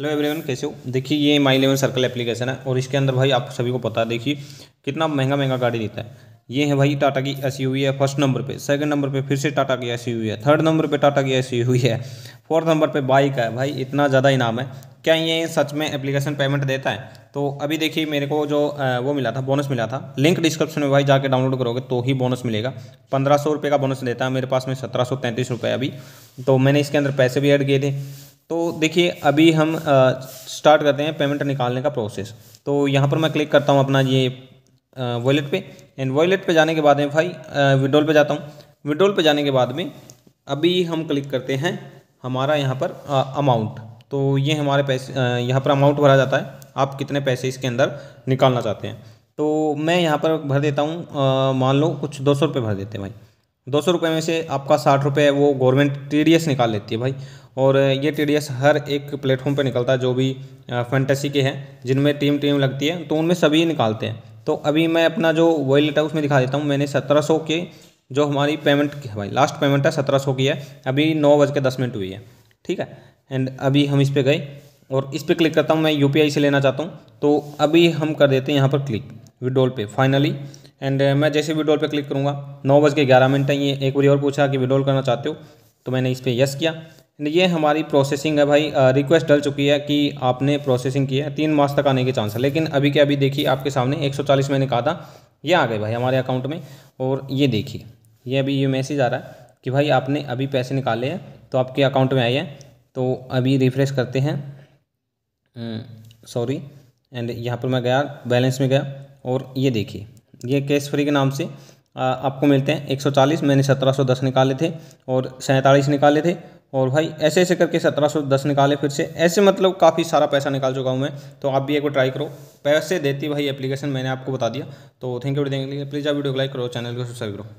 hello everyone कैसे हो देखिए ये माई इलेवन सर्कल एप्लीकेशन है और इसके अंदर भाई आप सभी को पता है देखिए कितना महंगा महंगा गाड़ी देता है ये है भाई टाटा की एस है फर्स्ट नंबर पे सेकंड नंबर पे फिर से टाटा की एस है थर्ड नंबर पे टाटा की एस है फोर्थ नंबर पे बाइक है भाई इतना ज़्यादा इनाम है क्या ये सच में एप्लीकेशन पेमेंट देता है तो अभी देखिए मेरे को जो वो मिला था बोनस मिला था लिंक डिस्क्रिप्शन में भाई जाके डाउनलोड करोगे तो ही बोनस मिलेगा पंद्रह सौ रुपये का बोनस देता है मेरे पास में सत्रह सौ तैंतीस रुपये अभी तो मैंने इसके अंदर पैसे भी ऐड किए थे तो देखिए अभी हम स्टार्ट करते हैं पेमेंट निकालने का प्रोसेस तो यहाँ पर मैं क्लिक करता हूँ अपना ये वॉलेट पे एंड वॉलेट पे जाने के बाद में भाई विड्रोल पे जाता हूँ विड्रोल पे जाने के बाद में अभी हम क्लिक करते हैं हमारा यहाँ पर अमाउंट तो ये हमारे पैसे यहाँ पर अमाउंट भरा जाता है आप कितने पैसे इसके अंदर निकालना चाहते हैं तो मैं यहाँ पर भर देता हूँ मान लो कुछ दो सौ रुपये भर देते हैं भाई दो सौ रुपये में से आपका साठ रुपये वो गवर्नमेंट टी निकाल लेती है भाई और ये टी हर एक प्लेटफॉर्म पर निकलता है जो भी फैंटेसी के हैं जिनमें टीम टीम लगती है तो उनमें सभी निकालते हैं तो अभी मैं अपना जो वॉलेट है उसमें दिखा देता हूँ मैंने सत्रह के जो हमारी पेमेंट की भाई लास्ट पेमेंट है सत्रह सौ की है अभी नौ बज के दस मिनट हुई है ठीक है एंड अभी हम इस पर गए और इस पर क्लिक करता हूँ मैं यू से लेना चाहता हूँ तो अभी हम कर देते हैं यहाँ पर क्लिक विड्रॉल पे फाइनली एंड मैं जैसे विड्रोल पर क्लिक करूँगा नौ बज के ग्यारह मिनट है ये एक बार और पूछा कि विड्रॉल करना चाहते हो तो मैंने इस पर यस किया ये हमारी प्रोसेसिंग है भाई रिक्वेस्ट डल चुकी है कि आपने प्रोसेसिंग की है तीन मास तक आने के चांस है लेकिन अभी के अभी देखिए आपके सामने 140 मैंने कहा था ये आ गए भाई हमारे अकाउंट में और ये देखिए ये अभी ये मैसेज आ रहा है कि भाई आपने अभी पैसे निकाले हैं तो आपके अकाउंट में आई है तो अभी रिफ्रेश करते हैं सॉरी हम्म, एंड यहाँ पर मैं गया बैलेंस में गया और ये देखिए ये कैश फ्री के नाम से आपको मिलते हैं 140 मैंने 1710 निकाले थे और सैंतालीस निकाले थे और भाई ऐसे ऐसे करके सत्रह सौ दस निकाले फिर से ऐसे मतलब काफ़ी सारा पैसा निकाल चुका हूँ मैं तो आप भी एक बार ट्राई करो पैसे देती भाई एप्लीकेशन मैंने आपको बता दिया तो थैंक यू फॉर देखने के लिए प्लीज़ आप वीडियो को लाइक करो चैनल को सब्सक्राइब करो